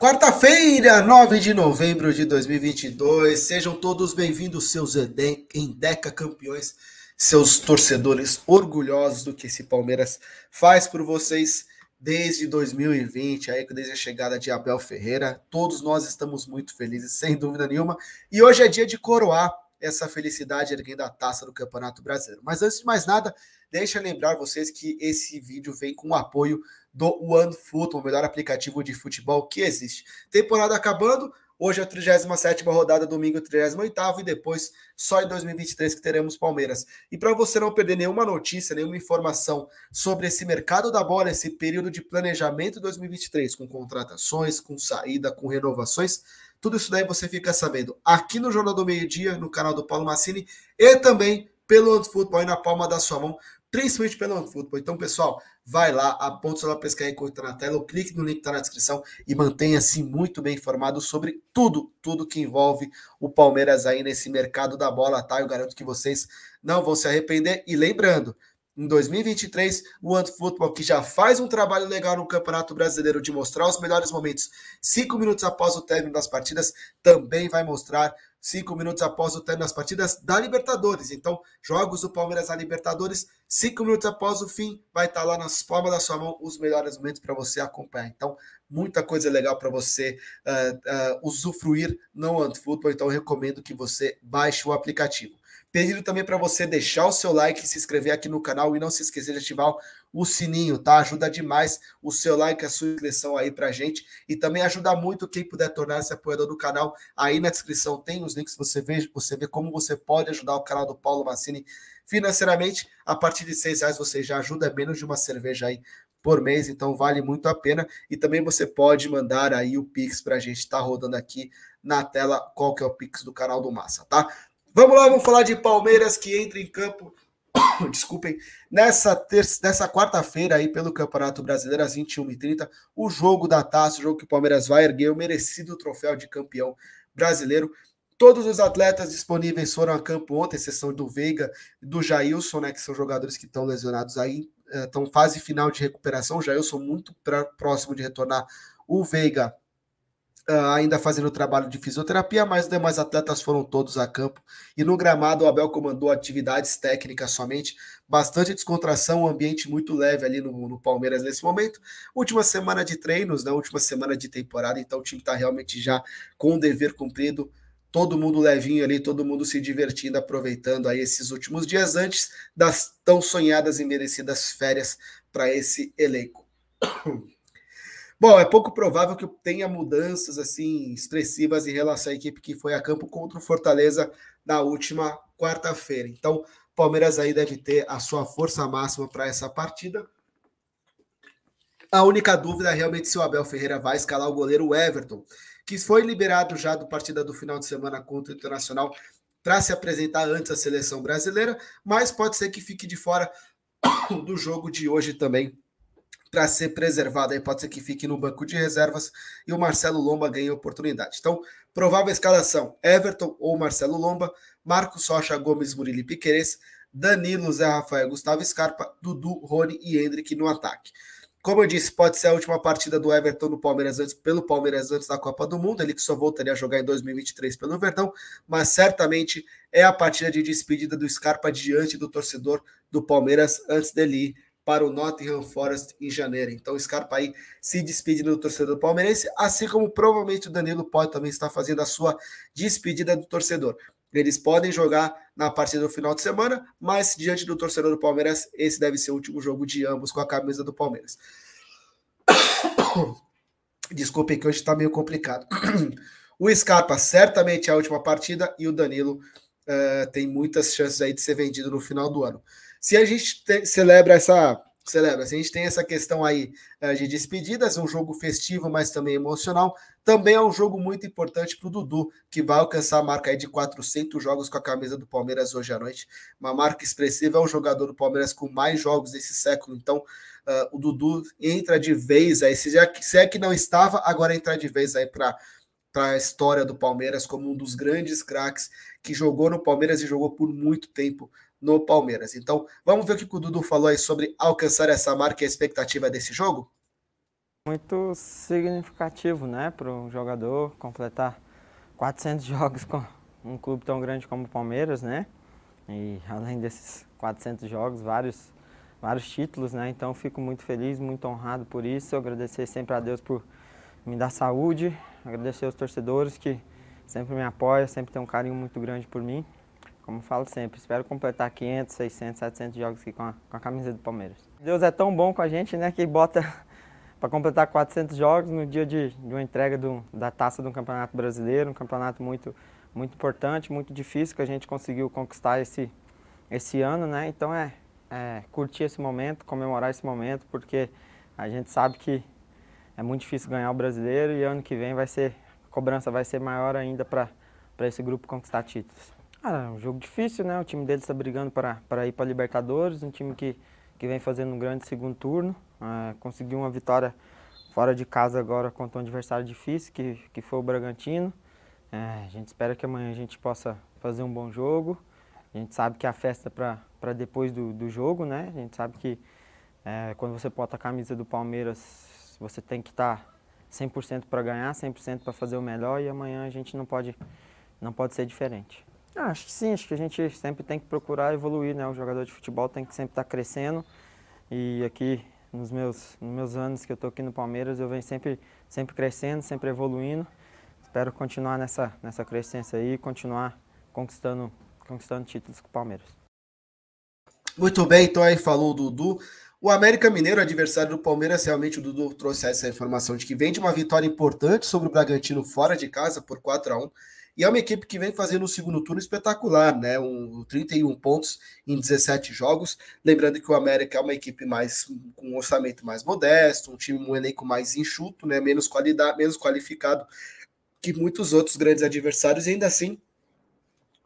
Quarta-feira, 9 de novembro de 2022. Sejam todos bem-vindos, seus Endeca campeões, seus torcedores orgulhosos do que esse Palmeiras faz por vocês desde 2020, aí desde a chegada de Abel Ferreira. Todos nós estamos muito felizes, sem dúvida nenhuma. E hoje é dia de coroar essa felicidade erguendo a taça do Campeonato Brasileiro. Mas antes de mais nada, deixa lembrar vocês que esse vídeo vem com o apoio do OneFootball, o melhor aplicativo de futebol que existe. Temporada acabando, Hoje é a 37 rodada, domingo 38 e depois só em 2023 que teremos Palmeiras. E para você não perder nenhuma notícia, nenhuma informação sobre esse mercado da bola, esse período de planejamento 2023, com contratações, com saída, com renovações, tudo isso daí você fica sabendo aqui no Jornal do Meio Dia, no canal do Paulo Massini e também pelo futebol na palma da sua mão, principalmente pelo futebol. Então, pessoal, vai lá, aponta o celular para pescar e curta na tela, ou clique no link que está na descrição e mantenha-se muito bem informado sobre tudo, tudo que envolve o Palmeiras aí nesse mercado da bola, tá? Eu garanto que vocês não vão se arrepender. E lembrando, em 2023, o Football que já faz um trabalho legal no Campeonato Brasileiro de mostrar os melhores momentos cinco minutos após o término das partidas, também vai mostrar cinco minutos após o término das partidas da Libertadores. Então, jogos do Palmeiras na Libertadores, cinco minutos após o fim, vai estar lá nas palmas da sua mão os melhores momentos para você acompanhar. Então, muita coisa legal para você uh, uh, usufruir no Antifútbol, então eu recomendo que você baixe o aplicativo. Pedido também para você deixar o seu like, se inscrever aqui no canal e não se esquecer de ativar o sininho, tá? Ajuda demais o seu like, a sua inscrição aí para gente e também ajuda muito quem puder tornar-se apoiador do canal. Aí na descrição tem os links, você vê, você vê como você pode ajudar o canal do Paulo Massini financeiramente. A partir de seis reais você já ajuda menos de uma cerveja aí por mês, então vale muito a pena. E também você pode mandar aí o Pix para a gente estar tá rodando aqui na tela qual que é o Pix do canal do Massa, tá? Vamos lá, vamos falar de Palmeiras que entra em campo desculpem, nessa terça, nessa quarta-feira aí pelo Campeonato Brasileiro às 21h30, o jogo da taça, o jogo que o Palmeiras vai erguer o merecido troféu de campeão brasileiro. Todos os atletas disponíveis foram a campo ontem, exceção do Veiga e do Jailson, né, que são jogadores que estão lesionados aí, estão fase final de recuperação, já eu sou muito pra, próximo de retornar. O Veiga Uh, ainda fazendo o trabalho de fisioterapia, mas os demais atletas foram todos a campo. E no gramado, o Abel comandou atividades técnicas somente, bastante descontração, um ambiente muito leve ali no, no Palmeiras nesse momento. Última semana de treinos, na né? última semana de temporada, então o time está realmente já com o dever cumprido todo mundo levinho ali, todo mundo se divertindo, aproveitando aí esses últimos dias antes das tão sonhadas e merecidas férias para esse elenco. Bom, é pouco provável que tenha mudanças assim expressivas em relação à equipe que foi a campo contra o Fortaleza na última quarta-feira. Então, Palmeiras aí deve ter a sua força máxima para essa partida. A única dúvida é realmente se o Abel Ferreira vai escalar o goleiro Everton que foi liberado já do partida do final de semana contra o Internacional para se apresentar antes a seleção brasileira, mas pode ser que fique de fora do jogo de hoje também para ser preservado. Aí pode ser que fique no banco de reservas e o Marcelo Lomba ganhe a oportunidade. Então, provável escalação: Everton ou Marcelo Lomba, Marcos Rocha, Gomes, Murilo Piqueires, Danilo, Zé Rafael, Gustavo Scarpa, Dudu, Rony e Hendrick no ataque. Como eu disse, pode ser a última partida do Everton no Palmeiras antes, pelo Palmeiras antes da Copa do Mundo, ele que só voltaria a jogar em 2023 pelo Verdão, mas certamente é a partida de despedida do Scarpa diante do torcedor do Palmeiras antes dele ir para o Nottingham Forest em janeiro. Então, Scarpa aí se despedindo do torcedor palmeirense, assim como provavelmente o Danilo pode também estar fazendo a sua despedida do torcedor. Eles podem jogar na partida do final de semana, mas diante do torcedor do Palmeiras, esse deve ser o último jogo de ambos com a camisa do Palmeiras. Desculpem que hoje está meio complicado. O Scarpa certamente é a última partida e o Danilo uh, tem muitas chances aí de ser vendido no final do ano. Se a gente te, celebra essa se a gente tem essa questão aí é, de despedidas, um jogo festivo, mas também emocional. Também é um jogo muito importante para o Dudu, que vai alcançar a marca aí de 400 jogos com a camisa do Palmeiras hoje à noite. Uma marca expressiva, é um jogador do Palmeiras com mais jogos desse século. Então, uh, o Dudu entra de vez aí, se, já, é se é que não estava, agora entra de vez aí para a história do Palmeiras como um dos grandes craques que jogou no Palmeiras e jogou por muito tempo no Palmeiras. Então, vamos ver o que o Dudu falou aí sobre alcançar essa marca e a expectativa desse jogo? Muito significativo, né, para um jogador completar 400 jogos com um clube tão grande como o Palmeiras, né? E além desses 400 jogos, vários vários títulos, né? Então fico muito feliz, muito honrado por isso. Eu agradecer sempre a Deus por me dar saúde, agradecer aos torcedores que sempre me apoiam, sempre tem um carinho muito grande por mim. Como falo sempre, espero completar 500, 600, 700 jogos aqui com a, com a camisa do Palmeiras. Deus é tão bom com a gente, né, que bota para completar 400 jogos no dia de, de uma entrega do, da taça do Campeonato Brasileiro, um campeonato muito, muito importante, muito difícil que a gente conseguiu conquistar esse, esse ano, né? Então é, é curtir esse momento, comemorar esse momento, porque a gente sabe que é muito difícil ganhar o brasileiro e ano que vem vai ser, a cobrança vai ser maior ainda para esse grupo conquistar títulos é um jogo difícil, né? O time dele está brigando para, para ir para a Libertadores, um time que, que vem fazendo um grande segundo turno. É, conseguiu uma vitória fora de casa agora contra um adversário difícil, que, que foi o Bragantino. É, a gente espera que amanhã a gente possa fazer um bom jogo. A gente sabe que a festa para depois do, do jogo, né? A gente sabe que é, quando você bota a camisa do Palmeiras, você tem que estar tá 100% para ganhar, 100% para fazer o melhor e amanhã a gente não pode, não pode ser diferente. Ah, acho que sim, acho que a gente sempre tem que procurar evoluir, né? O jogador de futebol tem que sempre estar tá crescendo. E aqui nos meus, nos meus anos que eu estou aqui no Palmeiras, eu venho sempre, sempre crescendo, sempre evoluindo. Espero continuar nessa, nessa crescência aí e continuar conquistando, conquistando títulos com o Palmeiras. Muito bem, então aí falou o Dudu. O América Mineiro, adversário do Palmeiras, realmente o Dudu trouxe essa informação de que vem de uma vitória importante sobre o Bragantino fora de casa por 4 a 1 e é uma equipe que vem fazendo um segundo turno espetacular, né? Um, 31 pontos em 17 jogos. Lembrando que o América é uma equipe mais com um orçamento mais modesto, um time um elenco mais enxuto, né? Menos qualidade, menos qualificado que muitos outros grandes adversários, e ainda assim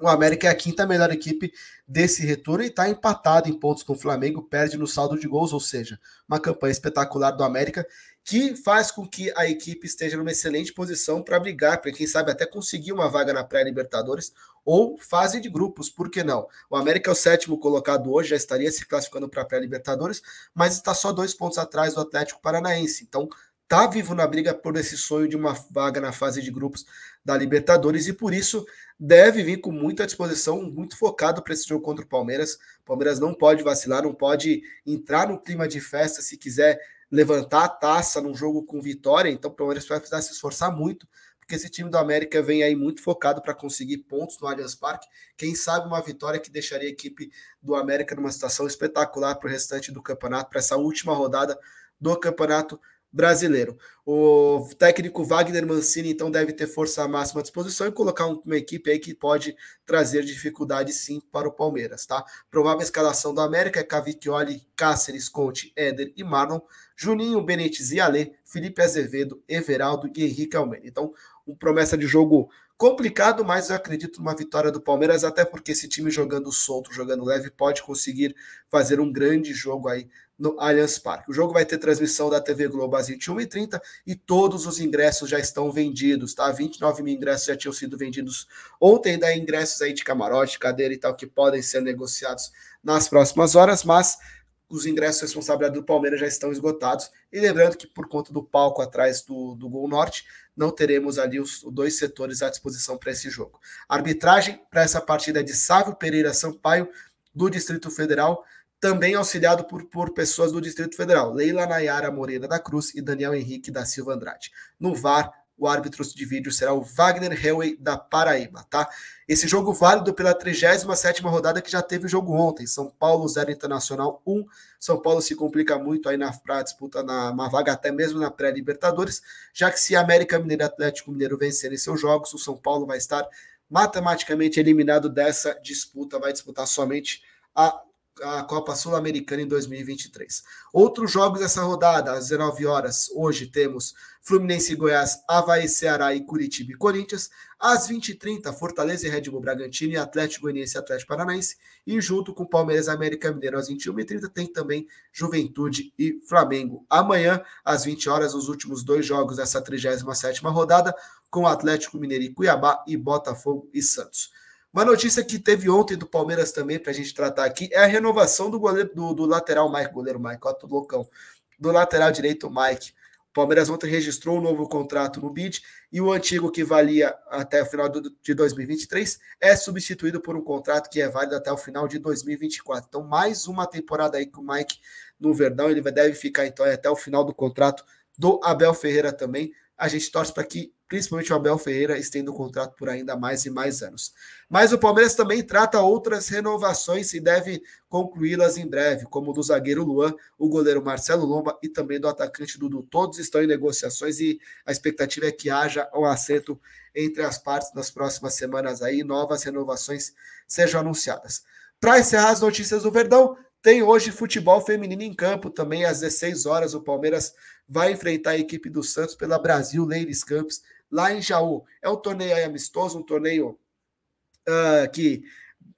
o América é a quinta melhor equipe desse retorno e está empatado em pontos com o Flamengo, perde no saldo de gols, ou seja, uma campanha espetacular do América que faz com que a equipe esteja numa excelente posição para brigar, para quem sabe até conseguir uma vaga na pré-Libertadores ou fase de grupos, por que não? O América é o sétimo colocado hoje, já estaria se classificando para a pré-Libertadores, mas está só dois pontos atrás do Atlético Paranaense. Então, tá vivo na briga por esse sonho de uma vaga na fase de grupos da Libertadores e por isso deve vir com muita disposição, muito focado para esse jogo contra o Palmeiras. O Palmeiras não pode vacilar, não pode entrar no clima de festa se quiser levantar a taça num jogo com vitória, então o Palmeiras vai precisar se esforçar muito, porque esse time do América vem aí muito focado para conseguir pontos no Allianz Parque. Quem sabe uma vitória que deixaria a equipe do América numa situação espetacular para o restante do campeonato, para essa última rodada do campeonato brasileiro. O técnico Wagner Mancini, então, deve ter força máxima à disposição e colocar uma equipe aí que pode trazer dificuldade sim para o Palmeiras, tá? Provável escalação do América é Cavicchioli, Cáceres, Conte, Éder e Marlon, Juninho, Benítez e Alê, Felipe Azevedo, Everaldo e Henrique Almeida. Então, uma promessa de jogo complicado, mas eu acredito numa vitória do Palmeiras, até porque esse time jogando solto, jogando leve, pode conseguir fazer um grande jogo aí no Allianz Parque. O jogo vai ter transmissão da TV Globo às 21h30 e todos os ingressos já estão vendidos, tá? 29 mil ingressos já tinham sido vendidos ontem, daí ingressos aí de camarote, cadeira e tal, que podem ser negociados nas próximas horas, mas os ingressos responsabilidade do Palmeiras já estão esgotados. E lembrando que, por conta do palco atrás do, do Gol Norte, não teremos ali os, os dois setores à disposição para esse jogo. Arbitragem para essa partida é de Sávio Pereira Sampaio, do Distrito Federal também auxiliado por, por pessoas do Distrito Federal, Leila Nayara Moreira da Cruz e Daniel Henrique da Silva Andrade. No VAR, o árbitro de vídeo será o Wagner Helway da Paraíba, tá? Esse jogo válido pela 37ª rodada que já teve jogo ontem, São Paulo 0 Internacional 1. São Paulo se complica muito aí na pra disputa na uma vaga até mesmo na pré-Libertadores, já que se América Mineiro e Atlético Mineiro vencerem seus jogos, o São Paulo vai estar matematicamente eliminado dessa disputa, vai disputar somente a a Copa Sul-Americana em 2023. Outros jogos dessa rodada, às 19 horas, hoje temos Fluminense e Goiás, Havaí, Ceará e Curitiba e Corinthians. Às 20h30, Fortaleza e Red Bull Bragantino e Atlético Goianiense e Atlético Paranaense. E junto com Palmeiras América Mineiro às 21h30, tem também Juventude e Flamengo. Amanhã, às 20 horas, os últimos dois jogos dessa 37ª rodada, com Atlético Mineiro e Cuiabá e Botafogo e Santos. Uma notícia que teve ontem do Palmeiras também, para a gente tratar aqui, é a renovação do goleiro do, do lateral Mike, goleiro Mike, ó, tô loucão. Do lateral direito, Mike. O Palmeiras ontem registrou um novo contrato no BID e o antigo, que valia até o final do, de 2023, é substituído por um contrato que é válido até o final de 2024. Então, mais uma temporada aí com o Mike no Verdão. Ele deve ficar, então, até o final do contrato do Abel Ferreira também a gente torce para que principalmente o Abel Ferreira estenda o contrato por ainda mais e mais anos. Mas o Palmeiras também trata outras renovações e deve concluí-las em breve, como do zagueiro Luan, o goleiro Marcelo Lomba e também do atacante Dudu. Todos estão em negociações e a expectativa é que haja um acerto entre as partes nas próximas semanas aí, novas renovações sejam anunciadas. Para encerrar as notícias do Verdão, tem hoje futebol feminino em campo também, às 16 horas. O Palmeiras vai enfrentar a equipe do Santos pela Brasil Ladies Camps, lá em Jaú. É um torneio amistoso, um torneio uh, que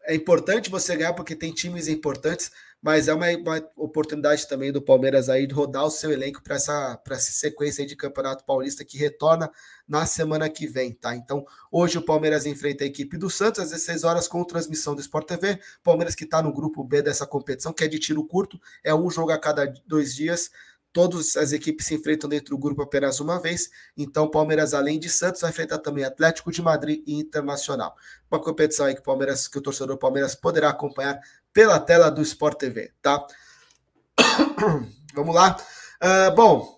é importante você ganhar, porque tem times importantes mas é uma, uma oportunidade também do Palmeiras aí de rodar o seu elenco para essa, essa sequência de Campeonato Paulista que retorna na semana que vem, tá? Então, hoje o Palmeiras enfrenta a equipe do Santos às 16 horas com transmissão do Sport TV. Palmeiras que está no grupo B dessa competição, que é de tiro curto, é um jogo a cada dois dias. Todas as equipes se enfrentam dentro do grupo apenas uma vez, então Palmeiras, além de Santos, vai enfrentar também Atlético de Madrid e Internacional. Uma competição aí que o Palmeiras, que o torcedor Palmeiras poderá acompanhar pela tela do Sport TV, tá? Vamos lá. Uh, bom,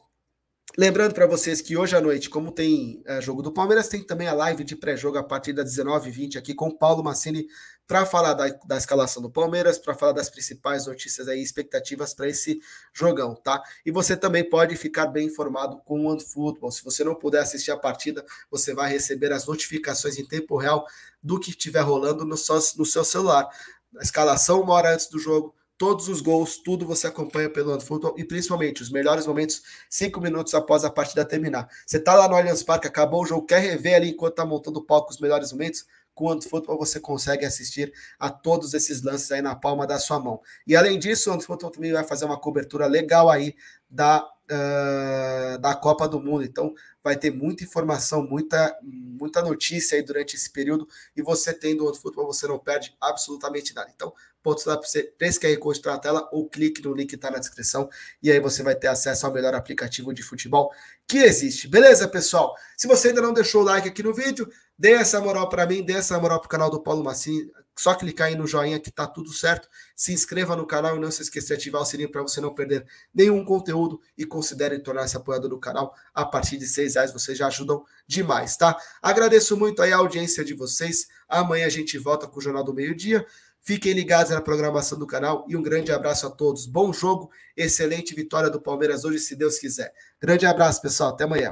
Lembrando para vocês que hoje à noite, como tem uh, jogo do Palmeiras, tem também a live de pré-jogo a partir das 19h20 aqui com Paulo Massini para falar da, da, escalação do Palmeiras, para falar das principais notícias aí, expectativas para esse jogão, tá? E você também pode ficar bem informado com o OneFootball. Se você não puder assistir a partida, você vai receber as notificações em tempo real do que estiver rolando no seu, no seu celular. A escalação uma hora antes do jogo, todos os gols, tudo você acompanha pelo OneFootball e principalmente os melhores momentos cinco minutos após a partida terminar. Você tá lá no Allianz Parque, acabou o jogo, quer rever ali enquanto tá montando o palco os melhores momentos? quanto Football você consegue assistir a todos esses lances aí na palma da sua mão. E além disso, o Anto Football também vai fazer uma cobertura legal aí da, uh, da Copa do Mundo. Então vai ter muita informação, muita, muita notícia aí durante esse período. E você tendo o Anto Football, você não perde absolutamente nada. Então pode usar para esse QR Code a tela ou clique no link que está na descrição e aí você vai ter acesso ao melhor aplicativo de futebol que existe. Beleza, pessoal? Se você ainda não deixou o like aqui no vídeo, Dê essa moral para mim, dê essa moral para o canal do Paulo Massim. Só clicar aí no joinha que tá tudo certo. Se inscreva no canal e não se esqueça de ativar o sininho para você não perder nenhum conteúdo e considere tornar-se apoiador do canal. A partir de seis reais vocês já ajudam demais, tá? Agradeço muito aí a audiência de vocês. Amanhã a gente volta com o Jornal do Meio-Dia. Fiquem ligados na programação do canal e um grande abraço a todos. Bom jogo, excelente vitória do Palmeiras hoje, se Deus quiser. Grande abraço, pessoal. Até amanhã.